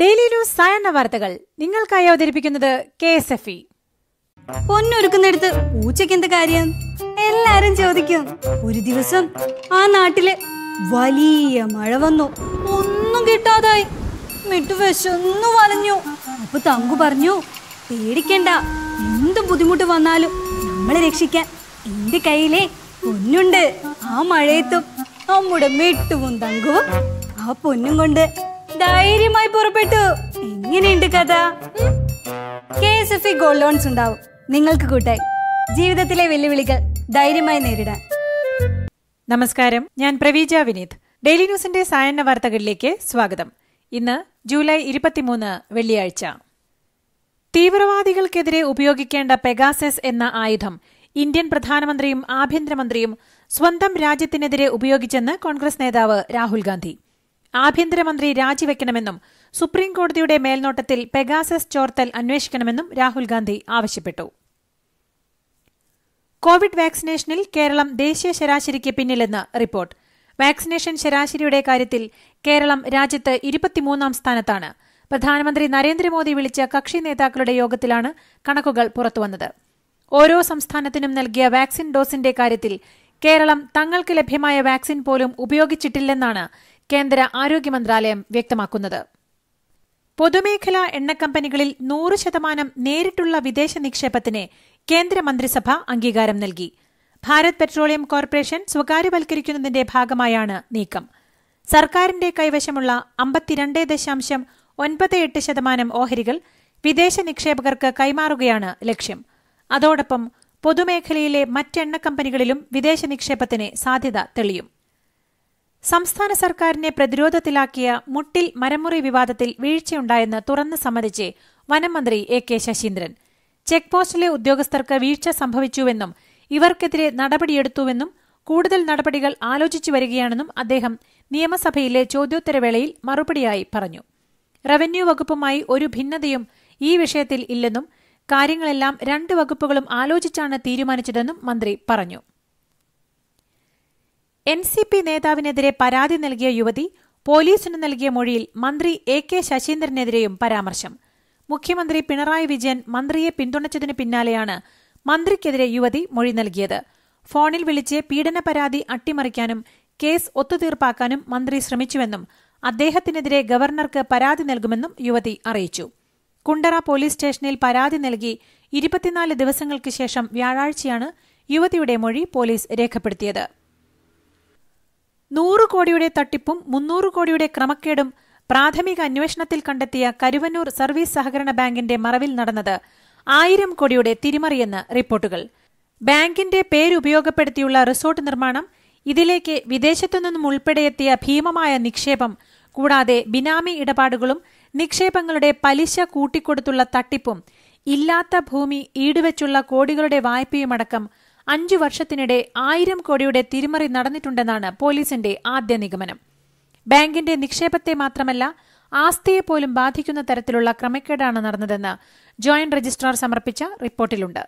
daily news സായണ്ണ വാർത്തകൾ നിങ്ങൾക്കായി അവതരിപ്പിക്കുന്നത് കെ എസ് എഫ് ഇ പൊന്നൊരുക്കുന്നിടത്ത് പൂച്ചയ്ക്ക് എന്ത് കാര്യം എല്ലാരും ചോദിക്കും ഒരു ദിവസം ആ നാട്ടില് വലിയ മഴ വന്നു ഒന്നും കിട്ടാതായി മിട്ടു വിശന്നു വലഞ്ഞു അപ്പൊ തങ്കു പറഞ്ഞു പേടിക്കണ്ട എന്ത് ബുദ്ധിമുട്ട് വന്നാലും നമ്മളെ രക്ഷിക്കാൻ എന്റെ കയ്യിലെ പൊന്നുണ്ട് ആ മഴയത്തും നമ്മുടെ മിട്ടുവും തങ്കുവും ആ പൊന്നും കൊണ്ട് ധൈര്യമായി പുറപ്പെട്ടു ഇങ്ങനെയുണ്ട് കഥ K S F E gold loans ഉണ്ടാവും നിങ്ങൾക്ക് കൂട്ടായി ജീവിതത്തിലെ വെല്ലുവിളികൾ ധൈര്യമായി നേരിടാൻ നമസ്കാരം ഞാൻ പ്രവീജ വിനീത് ഡെയിലി ന്യൂസിന്റെ സായന്ന വാർത്തകളിലേക്ക് സ്വാഗതം ഇന്ന് ജൂലൈ ഇരുപത്തിമൂന്ന് വെള്ളിയാഴ്ച തീവ്രവാദികൾക്കെതിരെ ഉപയോഗിക്കേണ്ട പെഗാസസ് എന്ന ആയുധം ഇന്ത്യൻ പ്രധാനമന്ത്രിയും ആഭ്യന്തരമന്ത്രിയും സ്വന്തം രാജ്യത്തിനെതിരെ ഉപയോഗിച്ചെന്ന് കോൺഗ്രസ് നേതാവ് രാഹുൽ ഗാന്ധി ആഭ്യന്തരമന്ത്രി രാജിവെക്കണമെന്നും സുപ്രീംകോടതിയുടെ മേൽനോട്ടത്തിൽ പെഗാസസ് ചോർത്തൽ അന്വേഷിക്കണമെന്നും രാഹുൽ ഗാന്ധി ആവശ്യപ്പെട്ടു കോവിഡ് വാക്സിനേഷനിൽ കേരളം ദേശീയ ശരാശരിക്ക് പിന്നിലെന്ന് റിപ്പോർട്ട് വാക്സിനേഷൻ ശരാശരിയുടെ കാര്യത്തിൽ കേരളം രാജ്യത്ത് ഇരുപത്തിമൂന്നാം സ്ഥാനത്താണ് പ്രധാനമന്ത്രി നരേന്ദ്രമോദി വിളിച്ച കക്ഷി നേതാക്കളുടെ യോഗത്തിലാണ് കണക്കുകൾ പുറത്തുവന്നത് ഓരോ സംസ്ഥാനത്തിനും നൽകിയ വാക്സിൻ ഡോസിന്റെ കാര്യത്തിൽ കേരളം തങ്ങൾക്ക് ലഭ്യമായ വാക്സിൻ പോലും ഉപയോഗിച്ചിട്ടില്ലെന്നാണ് കേന്ദ്ര ആരോഗ്യ മന്ത്രാലയം വ്യക്തമാക്കുന്നത് പൊതുമേഖലാ എണ്ണക്കമ്പനികളിൽ നൂറ് ശതമാനം നേരിട്ടുള്ള വിദേശ നിക്ഷേപത്തിന് കേന്ദ്രമന്ത്രിസഭ അംഗീകാരം നൽകി ഭാരത് പെട്രോളിയം കോർപ്പറേഷൻ സ്വകാര്യവൽക്കരിക്കുന്നതിന്റെ ഭാഗമായാണ് നീക്കം സർക്കാരിന്റെ കൈവശമുള്ള അമ്പത്തിരണ്ട് ദശാംശം ഒൻപത് എട്ട് ശതമാനം ഓഹരികൾ വിദേശ നിക്ഷേപകർക്ക് കൈമാറുകയാണ് ലക്ഷ്യം അതോടൊപ്പം പൊതുമേഖലയിലെ മറ്റെണ്ണക്കമ്പനികളിലും കമ്പനികളിലും വിദേശ നിക്ഷേപത്തിന് സാധ്യത തെളിയും സംസ്ഥാന സർക്കാരിനെ പ്രതിരോധത്തിലാക്കിയ മുട്ടിൽ മരമുറി വിവാദത്തിൽ വീഴ്ചയുണ്ടായെന്ന് തുറന്ന് സമ്മതിച്ച് വനംമന്ത്രി എ കെ ശശീന്ദ്രൻ ചെക്ക് പോസ്റ്റിലെ ഉദ്യോഗസ്ഥർക്ക് വീഴ്ച സംഭവിച്ചുവെന്നും ഇവർക്കെതിരെ നടപടിയെടുത്തുവെന്നും കൂടുതൽ നടപടികൾ ആലോചിച്ചു വരികയാണെന്നും അദ്ദേഹം നിയമസഭയിലെ ചോദ്യോത്തരവേളയിൽ മറുപടിയായി പറഞ്ഞു റവന്യൂ വകുപ്പുമായി ഒരു ഭിന്നതയും ഈ വിഷയത്തിൽ ഇല്ലെന്നും കാര്യങ്ങളെല്ലാം രണ്ട് വകുപ്പുകളും ആലോചിച്ചാണ് തീരുമാനിച്ചതെന്നും മന്ത്രി പറഞ്ഞു എൻ സി പി നേതാവിനെതിരെ പരാതി നൽകിയ യുവതി പോലീസിന് നൽകിയ മൊഴിയിൽ മന്ത്രി എ കെ ശശീന്ദ്രനെതിരെയും പരാമർശം മുഖ്യമന്ത്രി പിണറായി വിജയൻ മന്ത്രിയെ പിന്തുണച്ചതിന് പിന്നാലെയാണ് മന്ത്രിക്കെതിരെ യുവതി മൊഴി നൽകിയത് ഫോണിൽ വിളിച്ച് പീഡന പരാതി അട്ടിമറിക്കാനും കേസ് ഒത്തുതീർപ്പാക്കാനും മന്ത്രി ശ്രമിച്ചുവെന്നും അദ്ദേഹത്തിനെതിരെ ഗവർണർക്ക് പരാതി നൽകുമെന്നും യുവതി അറിയിച്ചു കുണ്ടറ പോലീസ് സ്റ്റേഷനിൽ പരാതി നൽകി ഇരുപത്തിനാല് ദിവസങ്ങൾക്ക് ശേഷം വ്യാഴാഴ്ചയാണ് യുവതിയുടെ മൊഴി പോലീസ് രേഖപ്പെടുത്തിയത് നൂറു കോടിയുടെ തട്ടിപ്പും മുന്നൂറ് കോടിയുടെ ക്രമക്കേടും പ്രാഥമിക അന്വേഷണത്തിൽ കണ്ടെത്തിയ കരുവന്നൂർ സർവീസ് സഹകരണ ബാങ്കിന്റെ മറവിൽ നടന്നത് ആയിരം കോടിയുടെ തിരിമറിയെന്ന് റിപ്പോർട്ടുകൾ ബാങ്കിന്റെ പേരുപയോഗപ്പെടുത്തിയുള്ള റിസോർട്ട് നിർമ്മാണം ഇതിലേക്ക് വിദേശത്തുനിന്നും ഉൾപ്പെടെയെത്തിയ ഭീമമായ നിക്ഷേപം കൂടാതെ ബിനാമി ഇടപാടുകളും നിക്ഷേപങ്ങളുടെ പലിശ കൂട്ടിക്കൊടുത്തുള്ള തട്ടിപ്പും ഇല്ലാത്ത ഭൂമി ഈടുവെച്ചുള്ള കോടികളുടെ വായ്പയുമടക്കം അഞ്ചു വർഷത്തിനിടെ ആയിരം കോടിയുടെ തിരിമറി നടന്നിട്ടുണ്ടെന്നാണ് പോലീസിന്റെ ആദ്യ നിഗമനം ബാങ്കിന്റെ നിക്ഷേപത്തെ മാത്രമല്ല ആസ്തിയെപ്പോലും ബാധിക്കുന്ന തരത്തിലുള്ള ക്രമക്കേടാണ് നടന്നതെന്ന് ജോയിന്റ് രജിസ്ട്രാർ സമർപ്പിച്ച റിപ്പോർട്ടിലുണ്ട്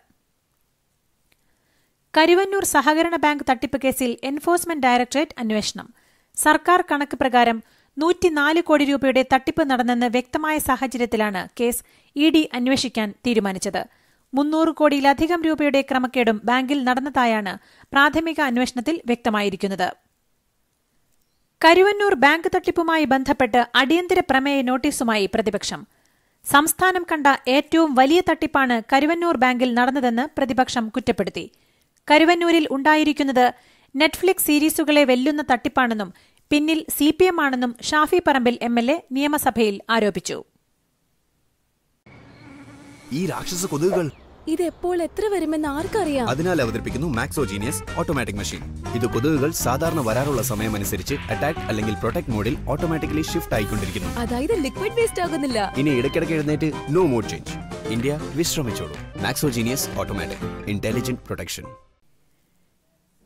കരുവന്നൂർ സഹകരണ ബാങ്ക് തട്ടിപ്പ് കേസിൽ എൻഫോഴ്സ്മെന്റ് ഡയറക്ടറേറ്റ് അന്വേഷണം സർക്കാർ കണക്ക് പ്രകാരം നൂറ്റിനാല് കോടി രൂപയുടെ തട്ടിപ്പ് നടന്നെന്ന് വ്യക്തമായ സാഹചര്യത്തിലാണ് കേസ് ഇ ഡി അന്വേഷിക്കാൻ തീരുമാനിച്ചത് മുന്നൂറ് കോടിയിലധികം രൂപയുടെ ക്രമക്കേടും ബാങ്കിൽ നടന്നതായാണ് പ്രാഥമിക അന്വേഷണത്തിൽ വ്യക്തമായിരിക്കുന്നത് കരുവന്നൂർ ബാങ്ക് തട്ടിപ്പുമായി ബന്ധപ്പെട്ട് അടിയന്തര പ്രമേയ നോട്ടീസുമായി പ്രതിപക്ഷം സംസ്ഥാനം കണ്ട ഏറ്റവും വലിയ തട്ടിപ്പാണ് കരുവന്നൂർ ബാങ്കിൽ നടന്നതെന്ന് പ്രതിപക്ഷം കുറ്റപ്പെടുത്തി കരുവന്നൂരിൽ ഉണ്ടായിരിക്കുന്നത് നെറ്റ്ഫ്ലിക്സ് സീരീസുകളെ വെല്ലുന്ന തട്ടിപ്പാണെന്നും പിന്നിൽ സി പി എം ആണെന്നും Shafi Parambil M L A നിയമസഭയിൽ ആരോപിച്ചു ഈ രാക്ഷസ കൊതുകുകൾ ഇത് എപ്പോൾ എത്ര വരുമെന്ന് ആർക്കറിയാം അതിനാൽ അവതരിപ്പിക്കുന്നു മാക്സോജീനിയസ് ഓട്ടോമാറ്റിക് മെഷീൻ ഇത് കൊതുകുകൾ സാധാരണ വരാറുള്ള സമയമനുസരിച്ച് അറ്റാക്ക് അല്ലെങ്കിൽ പ്രൊട്ടക്ട് മോഡിൽ ഓട്ടോമാറ്റിക്കലി ഷിഫ്റ്റ് ആയിക്കൊണ്ടിരിക്കുന്നു അതായത് ലിക്വിഡ് വേസ്റ്റ് ആകുന്നില്ല ഇനി ഇടയ്ക്കിടയ്ക്ക് എഴുന്നേറ്റ് നോ മോഡ് ചേഞ്ച് ഇന്ത്യ വിശ്രമിച്ചോളൂ മാക്സോജീനിയസ് ഓട്ടോമാറ്റിക് ഇന്റലിജന്റ് പ്രൊട്ടക്ഷൻ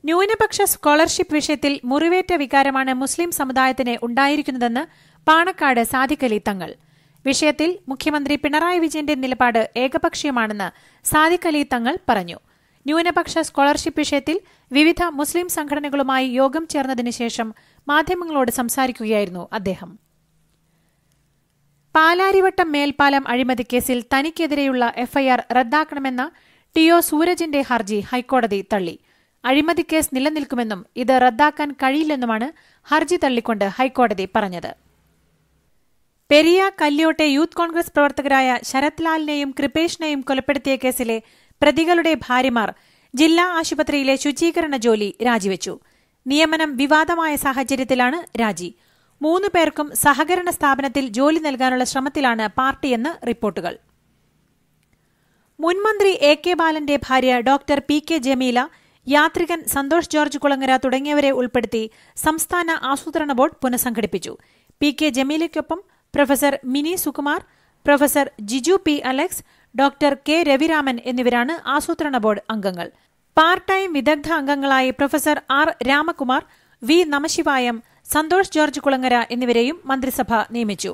ന്യൂനപക്ഷ സ്കോളർഷിപ്പ് വിഷയത്തിൽ മുറിവേറ്റ വികാരമാണ് മുസ്ലിം സമുദായത്തിന് ഉണ്ടായിരിക്കുന്നതെന്ന് പാണക്കാട് സാധിക്കലി തങ്ങൾ വിഷയത്തിൽ മുഖ്യമന്ത്രി പിണറായി വിജയന്റെ നിലപാട് ഏകപക്ഷീയമാണെന്ന് സാദിഖ് അലി തങ്ങൾ പറഞ്ഞു ന്യൂനപക്ഷ സ്കോളർഷിപ്പ് വിഷയത്തിൽ വിവിധ മുസ്ലിം സംഘടനകളുമായി യോഗം ചേർന്നതിനു ശേഷം മാധ്യമങ്ങളോട് സംസാരിക്കുകയായിരുന്നു അദ്ദേഹം പാലാരിവട്ടം മേൽപ്പാലം അഴിമതിക്കേസിൽ തനിക്കെതിരെയുള്ള എഫ്ഐആർ റദ്ദാക്കണമെന്ന ടി ഒ സൂരജിന്റെ ഹർജി ഹൈക്കോടതി തള്ളി അഴിമതിക്കേസ് നിലനിൽക്കുമെന്നും ഇത് റദ്ദാക്കാൻ കഴിയില്ലെന്നുമാണ് ഹർജി തള്ളിക്കൊണ്ട് ഹൈക്കോടതി പറഞ്ഞത് പെരിയ കല്യോട്ടെ യൂത്ത് കോൺഗ്രസ് പ്രവർത്തകരായ ശരത് ലാലിനെയും കൃപേഷിനെയും കൊലപ്പെടുത്തിയ കേസിലെ പ്രതികളുടെ ഭാര്യമാർ ജില്ലാ ആശുപത്രിയിലെ ശുചീകരണ ജോലി രാജിവെച്ചു നിയമനം വിവാദമായ സാഹചര്യത്തിലാണ് രാജി മൂന്നു പേർക്കും സഹകരണ സ്ഥാപനത്തിൽ ജോലി നൽകാനുള്ള ശ്രമത്തിലാണ് പാർട്ടിയെന്ന് റിപ്പോർട്ടുകൾ മുൻമന്ത്രി എ കെ ബാലന്റെ ഭാര്യ ഡോക്ടർ പി കെ ജമീല യാത്രികൻ സന്തോഷ് ജോർജ് കുളങ്ങര തുടങ്ങിയവരെ ഉൾപ്പെടുത്തി സംസ്ഥാന ആസൂത്രണ ബോർഡ് പുനഃസംഘടിപ്പിച്ചു പി കെ ജമീലയ്ക്കൊപ്പം professor Mini Sukumar professor Jiju P Alex doctor K Raviraman എന്നിവരാണ് ആസൂത്രണ ബോർഡ് അംഗങ്ങൾ പാർട്ട് ടൈം വിദഗ്ധ അംഗങ്ങളായി professor R Ramakumar V Namasivayam Santhosh George Kulangara എന്നിവരെയും മന്ത്രിസഭ നിയമിച്ചു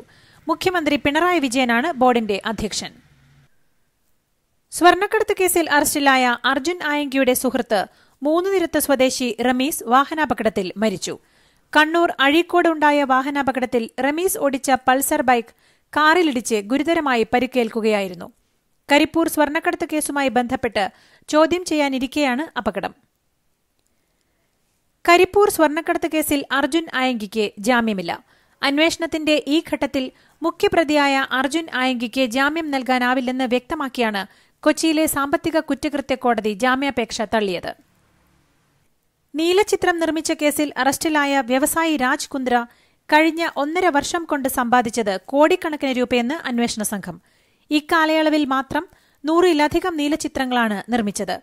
മുഖ്യമന്ത്രി പിണറായി വിജയനാണ് ബോർഡിന്റെ അധ്യക്ഷൻ സ്വർണ്ണക്കടത്ത് കേസിൽ അറസ്റ്റിലായ അർജുൻ ആയങ്കിയുടെ സുഹൃത്ത് മൂന്നുനിരത്ത് സ്വദേശി റമീസ് വാഹനാപകടത്തിൽ മരിച്ചു കണ്ണൂർ അഴീക്കോട് ഉണ്ടായ വാഹനാപകടത്തിൽ റമീസ് ഓടിച്ച പൾസർ ബൈക്ക് കാറിലിടിച്ച് ഗുരുതരമായി പരിക്കേൽക്കുകയായിരുന്നു കരിപ്പൂർ സ്വർണ്ണക്കടത്ത് കേസുമായി ബന്ധപ്പെട്ട് ചോദ്യം ചെയ്യാനിരിക്കെയാണ് അപകടം കരിപ്പൂർ സ്വർണ്ണക്കടത്ത് കേസിൽ അർജുൻ ആയങ്കിക്ക് ജാമ്യമില്ല അന്വേഷണത്തിന്റെ ഈ ഘട്ടത്തിൽ മുഖ്യപ്രതിയായ അർജുൻ ആയങ്കിക്ക് ജാമ്യം നൽകാനാവില്ലെന്ന് വ്യക്തമാക്കിയാണ് കൊച്ചിയിലെ സാമ്പത്തിക കുറ്റകൃത്യ കോടതി ജാമ്യാപേക്ഷ തള്ളിയത് നീലചിത്രം നിർമ്മിച്ച കേസിൽ അറസ്റ്റിലായ വ്യവസായി രാജ് കുന്ദ്ര കഴിഞ്ഞ ഒന്നര വർഷം കൊണ്ട് സമ്പാദിച്ചത് കോടിക്കണക്കിന് രൂപയെന്ന് അന്വേഷണ സംഘം ഇക്കാലയളവിൽ മാത്രം നൂറിലധികം നീലചിത്രങ്ങളാണ് നിർമ്മിച്ചത്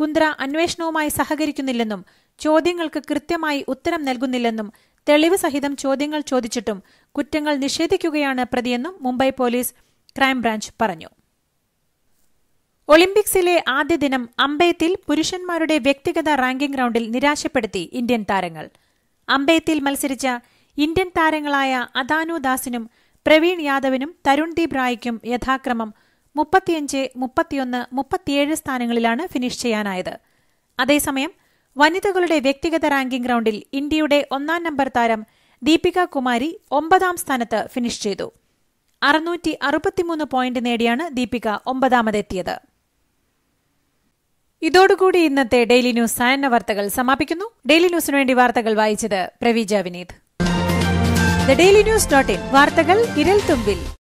കുന്ദ്ര അന്വേഷണവുമായി സഹകരിക്കുന്നില്ലെന്നും ചോദ്യങ്ങൾക്ക് കൃത്യമായി ഉത്തരം നൽകുന്നില്ലെന്നും തെളിവ് സഹിതം ചോദ്യങ്ങൾ ചോദിച്ചിട്ടും കുറ്റങ്ങൾ നിഷേധിക്കുകയാണ് പ്രതിയെന്നും മുംബൈ പോലീസ് ക്രൈംബ്രാഞ്ച് പറഞ്ഞു ഒളിമ്പിക്സിലെ ആദ്യ ദിനം അമ്പയത്തിൽ പുരുഷന്മാരുടെ വ്യക്തിഗത റാങ്കിംഗ് റൌണ്ടിൽ നിരാശപ്പെടുത്തി ഇന്ത്യൻ താരങ്ങൾ അമ്പയത്തിൽ മത്സരിച്ച ഇന്ത്യൻ താരങ്ങളായ അദാനു ദാസിനും പ്രവീൺ യാദവിനും തരുൺദീപ് റായ്ക്കും യഥാക്രമം മുപ്പത്തിയഞ്ച് മുപ്പത്തിയൊന്ന് മുപ്പത്തിയേഴ് സ്ഥാനങ്ങളിലാണ് ഫിനിഷ് ചെയ്യാനായത് അതേസമയം വനിതകളുടെ വ്യക്തിഗത റാങ്കിംഗ് റൌണ്ടിൽ ഇന്ത്യയുടെ ഒന്നാം നമ്പർ താരം ദീപിക കുമാരി ഒമ്പതാം സ്ഥാനത്ത് ഫിനിഷ് ചെയ്തു അറുന്നൂറ്റി അറുപത്തിമൂന്ന് പോയിന്റ് നേടിയാണ് ദീപിക ഒമ്പതാമതെത്തിയത് ഇതോടുകൂടി ഇന്നത്തെ ഡെയിലി ന്യൂസ് സായന്ന വാർത്തകൾ സമാപിക്കുന്നു ഡെയിലി ന്യൂസിനു വേണ്ടി വാർത്തകൾ വായിച്ചത് Praveeja Vineeth daily news dot in വാർത്തകൾ ഇരൽ തുമ്പിൽ